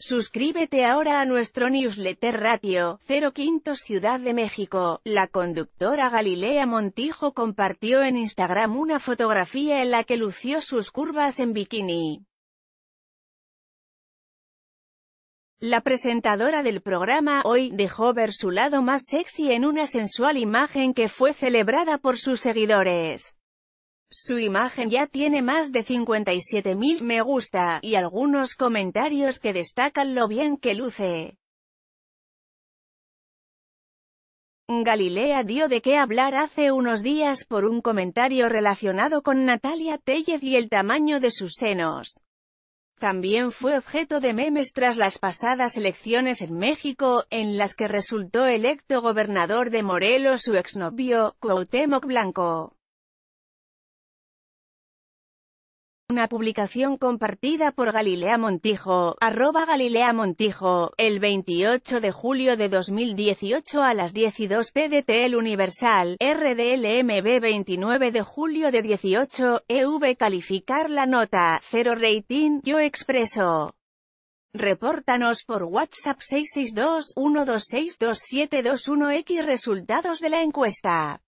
Suscríbete ahora a nuestro newsletter Ratio, 0 Ciudad de México. La conductora Galilea Montijo compartió en Instagram una fotografía en la que lució sus curvas en bikini. La presentadora del programa Hoy dejó ver su lado más sexy en una sensual imagen que fue celebrada por sus seguidores. Su imagen ya tiene más de 57.000 me gusta, y algunos comentarios que destacan lo bien que luce. Galilea dio de qué hablar hace unos días por un comentario relacionado con Natalia Tellez y el tamaño de sus senos. También fue objeto de memes tras las pasadas elecciones en México, en las que resultó electo gobernador de Morelos su exnovio, Cuauhtémoc Blanco. Una publicación compartida por Galilea Montijo, arroba Galilea Montijo, el 28 de julio de 2018 a las 12 PDT El Universal, RDLMB 29 de julio de 18, EV calificar la nota, 0 rating, yo expreso. Repórtanos por WhatsApp 662-1262721X resultados de la encuesta.